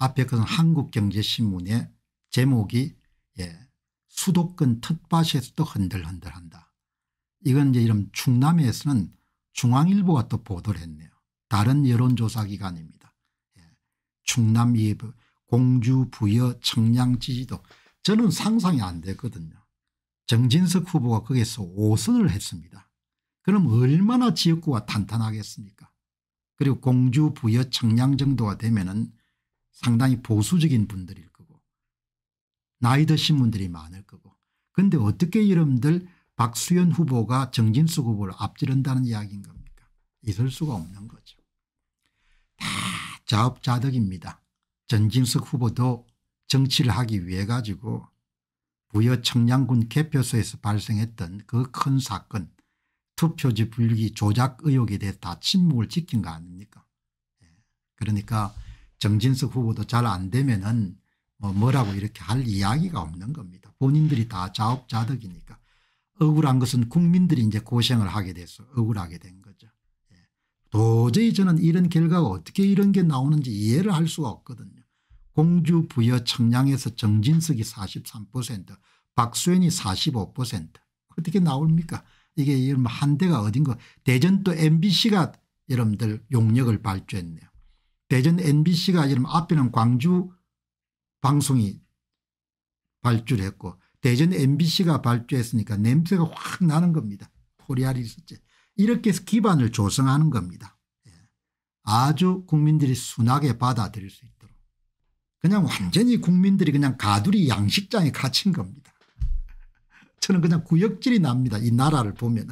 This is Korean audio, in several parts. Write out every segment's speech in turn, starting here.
앞에 것은 한국경제신문의 제목이 예, 수도권 텃밭에서도 흔들흔들한다. 이건 이제 이런 충남에서는 중앙일보가 또 보도를 했네요. 다른 여론조사기관입니다. 예, 충남 예부 공주 부여 청량 지지도 저는 상상이 안 됐거든요. 정진석 후보가 거기서 에 5선을 했습니다. 그럼 얼마나 지역구가 탄탄하겠습니까 그리고 공주 부여 청량 정도가 되면 은 상당히 보수적인 분들일 거고 나이 드신 분들이 많을 거고 근데 어떻게 이름들 박수현 후보가 정진숙 후보를 앞지른다는 이야기인 겁니까 있을 수가 없는 거죠. 다 자업자득입니다. 전진석 후보도 정치를 하기 위해 가지고 부여 청량군 개표소에서 발생했던 그 큰 사건 투표지 분류기 조작 의혹에 대해 다 침묵을 지킨 거 아닙니까 예. 그러니까 정진석 후보도 잘 안 되면은 뭐 뭐라고 이렇게 할 이야기가 없는 겁니다. 본인들이 다 자업자득이니까 억울한 것은 국민들이 이제 고생을 하게 돼서 억울하게 된 거죠. 예. 도저히 저는 이런 결과가 어떻게 이런 게 나오는지 이해를 할 수가 없거든요. 공주 부여 청량에서 정진석이 43% 박수현이 45% 어떻게 나옵니까 이게 뭐 한 대가 어딘가 대전 또 mbc가 여러분들 용역을 발주했네요. 대전 mbc가 이름 앞에는 광주 방송이 발주를 했고 대전 mbc가 발주했으니까 냄새가 확 나는 겁니다. 코리아 리스치 이렇게 해서 기반을 조성하는 겁니다. 예. 아주 국민들이 순하게 받아들일 수 있도록. 그냥 완전히 국민들이 그냥 가두리 양식장에 갇힌 겁니다. 저는 그냥 구역질이 납니다. 이 나라를 보면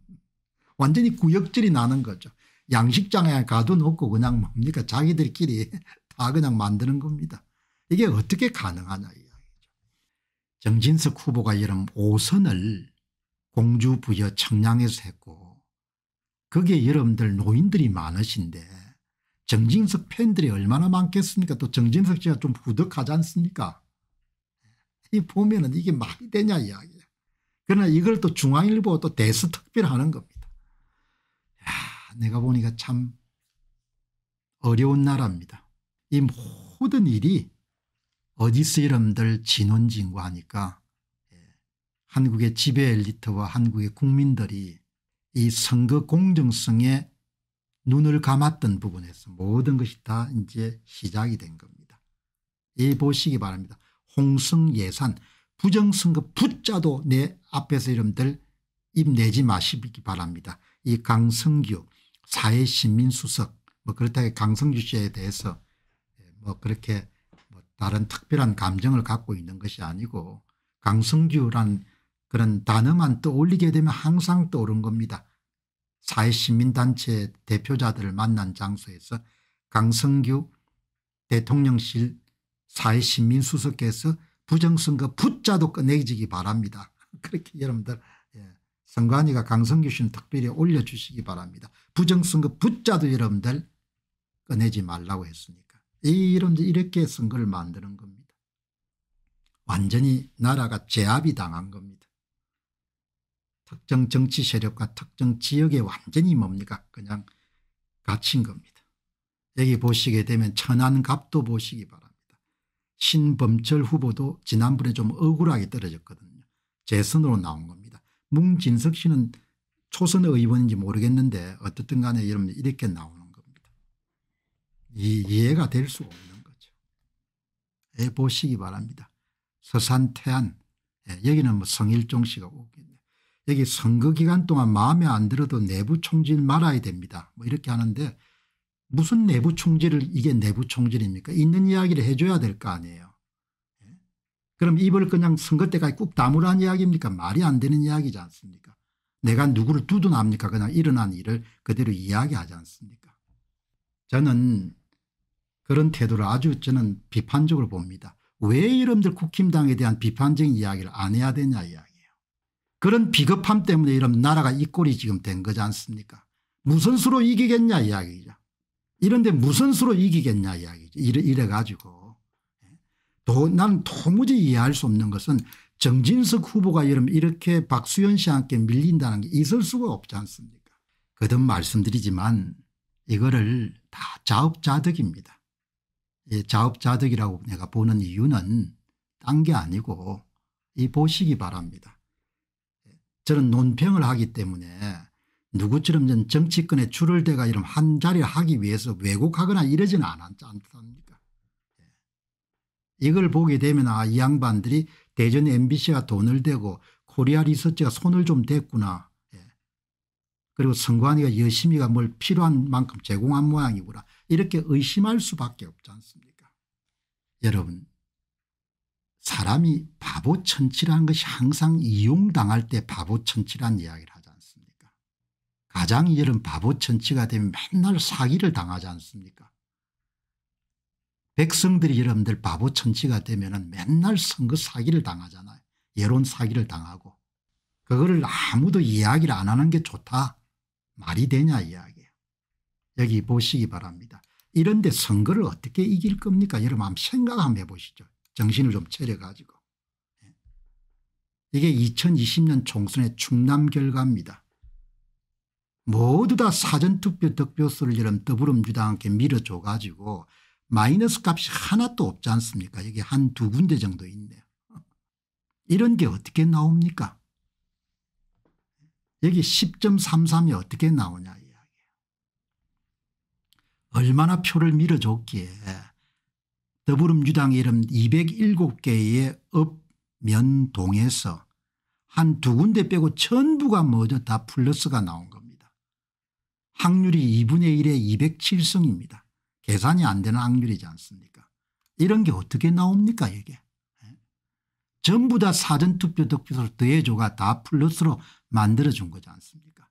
완전히 구역질이 나는 거죠. 양식장에 가둬놓고 그냥 뭡니까 자기들끼리 다 그냥 만드는 겁니다. 이게 어떻게 가능하냐 이야기죠. 정진석 후보가 이런 5선을 공주 부여 청량에서 했고 그게 여러분들 노인들이 많으신데 정진석 팬들이 얼마나 많겠습니까 또 정진석 씨가 좀 후덕하지 않습니까 이 보면은 이게 말이 되냐 이야기야 그러나 이걸 또 중앙일보 또 대수특필하는 겁니다 내가 보니까 참 어려운 나라입니다. 이 모든 일이 어디서 이름들 진원진구하니까 예, 한국의 지배 엘리트와 한국의 국민들이 이 선거 공정성에 눈을 감았던 부분에서 모든 것이 다 이제 시작이 된 겁니다. 이 보시기 바랍니다. 홍성 예산 부정선거 붙자도 내 앞에서 이름들 입 내지 마시기 바랍니다. 이 강성규 사회시민수석 뭐 그렇다고 강성주 씨에 대해서 예, 뭐 그렇게 뭐 다른 특별한 감정을 갖고 있는 것이 아니고 강성주란 그런 단어만 떠올리게 되면 항상 떠오른 겁니다. 사회시민단체 대표자들을 만난 장소에서 강성규 대통령실 사회시민수석께서 부정선거 붙자도 꺼내지기 바랍니다. 그렇게 여러분들 선관위가 강성규 씨는 특별히 올려주시기 바랍니다. 부정선거 붙자도 여러분들 꺼내지 말라고 했으니까. 이런들 이렇게 선거를 만드는 겁니다. 완전히 나라가 제압이 당한 겁니다. 특정 정치 세력과 특정 지역에 완전히 뭡니까 그냥 갇힌 겁니다. 여기 보시게 되면 천안갑도 보시기 바랍니다. 신범철 후보도 지난번에 좀 억울하게 떨어졌거든요. 재선으로 나온 겁니다. 문진석 씨는 초선 의원인지 모르겠는데 어떻든 간에 여러분 이렇게 나오는 겁니다. 이, 이해가 될 수가 없는 거죠. 해 보시기 바랍니다. 서산태안 예, 여기는 뭐 성일종 씨가 오겠네. 여기 선거 기간 동안 마음에 안 들어도 내부 총질 말아야 됩니다. 뭐 이렇게 하는데 무슨 내부 총질을 이게 내부 총질입니까? 있는 이야기를 해줘야 될 거 아니에요. 그럼 입을 그냥 선거 때까지 꾹 다물란 이야기입니까? 말이 안 되는 이야기지 않습니까? 내가 누구를 두둔합니까? 그냥 일어난 일을 그대로 이야기하지 않습니까? 저는 그런 태도를 아주 저는 비판적으로 봅니다. 왜 이름들 국힘당에 대한 비판적인 이야기를 안 해야 되냐 이야기예요. 그런 비겁함 때문에 이런 나라가 이 꼴이 지금 된 거지 않습니까? 무슨 수로 이기겠냐 이야기죠. 이런데 무슨 수로 이기겠냐 이야기죠. 이래, 이래가지고 도, 난 도무지 이해할 수 없는 것은 정진석 후보가 여름 이렇게 박수현 씨와 함께 밀린다는 게 있을 수가 없지 않습니까 거듭 말씀드리지만 이거를 다 자업자득입니다. 자업자득이라고 내가 보는 이유는 딴 게 아니고 이 보시기 바랍니다. 저는 논평을 하기 때문에 누구처럼 정치권에 줄을 대가 이런 한 자리를 하기 위해서 왜곡하거나 이러지는 않았지 않습니까 이걸 보게 되면 아이 양반들이 대전 mbc가 돈을 대고 코리아 리서치가 손을 좀 댔구나. 예. 그리고 선관위가 여심이가 뭘 필요한 만큼 제공한 모양이구나. 이렇게 의심할 수밖에 없지 않습니까 여러분 사람이 바보 천치라는 것이 항상 이용당할 때 바보 천치란 이야기를 하지 않습니까 가장이 여 바보 천치가 되면 맨날 사기를 당하지 않습니까 백성들이 여러분들 바보 천치가 되면 맨날 선거 사기를 당하잖아요. 여론 사기를 당하고 그거를 아무도 이야기를 안 하는 게 좋다. 말이 되냐 이야기예요. 여기 보시기 바랍니다. 이런데 선거를 어떻게 이길 겁니까? 여러분 한번 생각 한번 해보시죠. 정신을 좀 차려가지고. 예. 이게 2020년 총선의 충남 결과입니다. 모두 다 사전투표 득표수를 여러분 더불어민주당한테 밀어줘가지고 마이너스 값이 하나도 없지 않습니까? 여기 한 두 군데 정도 있네요. 이런 게 어떻게 나옵니까? 여기 10.33이 어떻게 나오냐 이야기예요. 얼마나 표를 밀어줬기에 더불음주당 이름 207개의 읍면동에서 한 두 군데 빼고 전부가 뭐죠 다 플러스가 나온 겁니다. 확률이 2분의 1에 207승입니다. 계산이 안 되는 확률이지 않습니까 이런 게 어떻게 나옵니까 이게 예? 전부 다 사전투표 득표를 더해줘가 다 플러스로 만들어준 거지 않습니까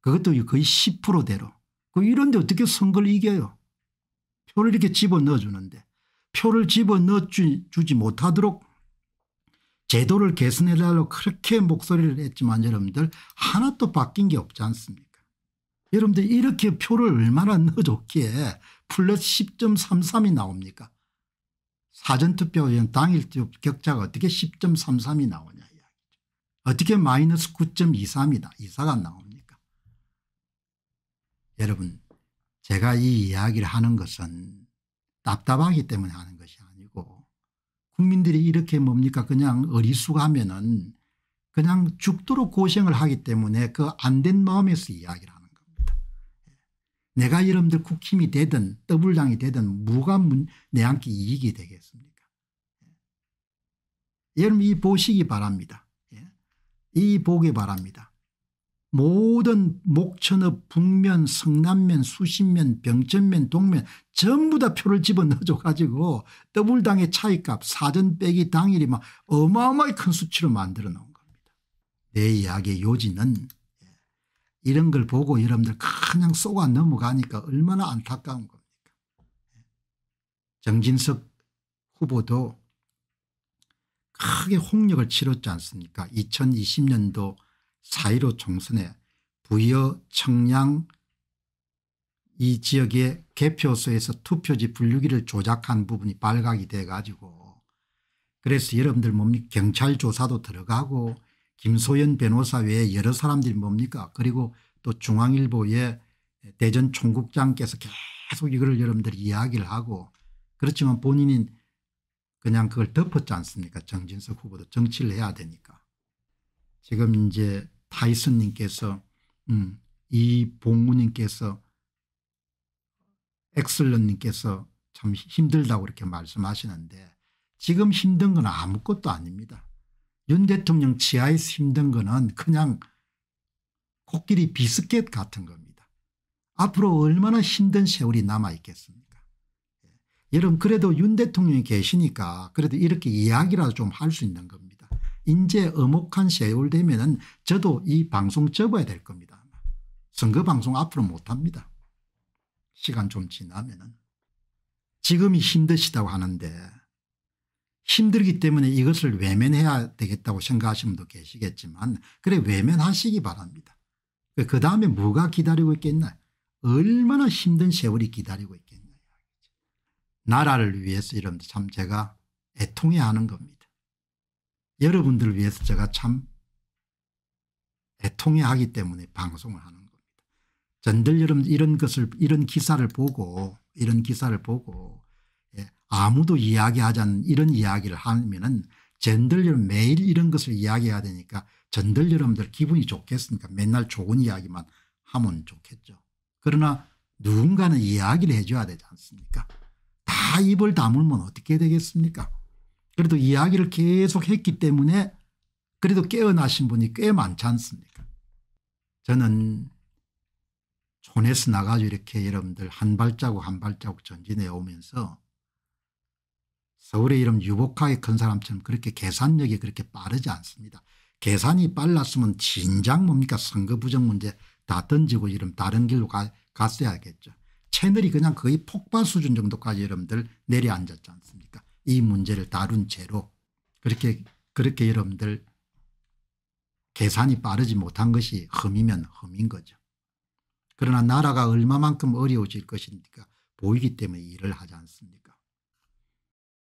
그것도 거의 10%대로 그 이런데 어떻게 선거를 이겨요 표를 이렇게 집어넣어주는데 표를 집어넣어주지 못하도록 제도를 개선해달라고 그렇게 목소리를 했지만 여러분들 하나도 바뀐 게 없지 않습니까 여러분들 이렇게 표를 얼마나 넣어줬기에 플러스 10.33이 나옵니까 사전투표 당일 격차가 어떻게 10.33이 나오냐 이야기죠. 어떻게 마이너스 9.23이다 24가 나옵니까 여러분 제가 이 이야기를 하는 것은 답답하기 때문에 하는 것이 아니고 국민들이 이렇게 뭡니까 그냥 어리숙하면은 그냥 죽도록 고생을 하기 때문에 그 안된 마음에서 이야기를 합니다. 내가 여러분들 국힘이 되든 더블당이 되든 무가 문, 내한끼 이익이 되겠습니까 예. 여러분 이 보시기 바랍니다. 예. 이 보기 바랍니다. 모든 목천읍 북면 성남면 수신면 병천면 동면 전부 다 표를 집어넣어줘 가지고 더블당의 차이값 사전 빼기 당일이 막 어마어마히 큰 수치로 만들어 놓은 겁니다. 내 이야기의 요지는 이런 걸 보고 여러분들 그냥 쏘가 넘어가니까 얼마나 안타까운 겁니까. 정진석 후보도 크게 홍역을 치렀지 않습니까 2020년도 4.15 총선에 부여 청량 이 지역의 개표소에서 투표지 분류기를 조작한 부분이 발각이 돼 가지고 그래서 여러분들 뭡니까 경찰 조사도 들어가고 김소연 변호사 외에 여러 사람들이 뭡니까 그리고 또 중앙일보의 대전 총국장께서 계속 이거 여러분들이 이야기를 하고 그렇지만 본인인 그냥 그걸 덮었지 않습니까 정진석 후보도 정치를 해야 되니까 지금 이제 타이슨 님께서 음, 이봉우 님께서 엑슬런 님께서 참 힘들다고 이렇게 말씀하시는데 지금 힘든 건 아무것도 아닙니다 윤 대통령 치하에서 힘든 거는 그냥 코끼리 비스켓 같은 겁니다. 앞으로 얼마나 힘든 세월이 남아있겠습니까 예. 여러분 그래도 윤 대통령이 계시니까 그래도 이렇게 이야기라도 좀 할 수 있는 겁니다. 인제 어목한 세월 되면 은 저도 이 방송 접어야 될 겁니다. 선거 방송 앞으로 못합니다. 시간 좀 지나면 은 지금이 힘드시다고 하는데 힘들기 때문에 이것을 외면해야 되겠다고 생각하시는 분도 계시겠지만 그래 외면하시기 바랍니다. 그, 그 다음에 뭐가 기다리고 있겠나 얼마나 힘든 세월이 기다리고 있겠냐 나라를 위해서 여러분들참 제가 애통해 하는 겁니다. 여러분들을 위해서 제가 참 애통해 하기 때문에 방송을 하는 겁니다. 전들 여러분 이런 것을 이런 기사를 보고 이런 기사를 보고 예, 아무도 이야기하지 않는 이런 이야기를 하면은 전들 여러분 매일 이런 것을 이야기해야 되니까 전들 여러분들 기분이 좋겠습니까 맨날 좋은 이야기만 하면 좋겠죠. 그러나 누군가는 이야기를 해줘야 되지 않습니까 다 입을 다물면 어떻게 되겠습니까 그래도 이야기를 계속 했기 때문에 그래도 깨어나신 분이 꽤 많지 않습니까 저는 촌에서 나가서 이렇게 여러분들 한 발자국 한 발자국 전진해 오면서 서울의 이름 유복하게 큰 사람처럼 그렇게 계산력이 그렇게 빠르지 않습니다. 계산이 빨랐으면 진작 뭡니까 선거 부정 문제 다 던지고 이름 다른 길로 가, 갔어야 하겠죠. 채널이 그냥 거의 폭발 수준 정도까지 여러분들 내려앉았지 않습니까 이 문제를 다룬 채로 그렇게 그렇게 여러분들 계산이 빠르지 못한 것이 흠이면 흠인 거죠. 그러나 나라가 얼마만큼 어려워질 것입니까 보이기 때문에 일을 하지 않습니까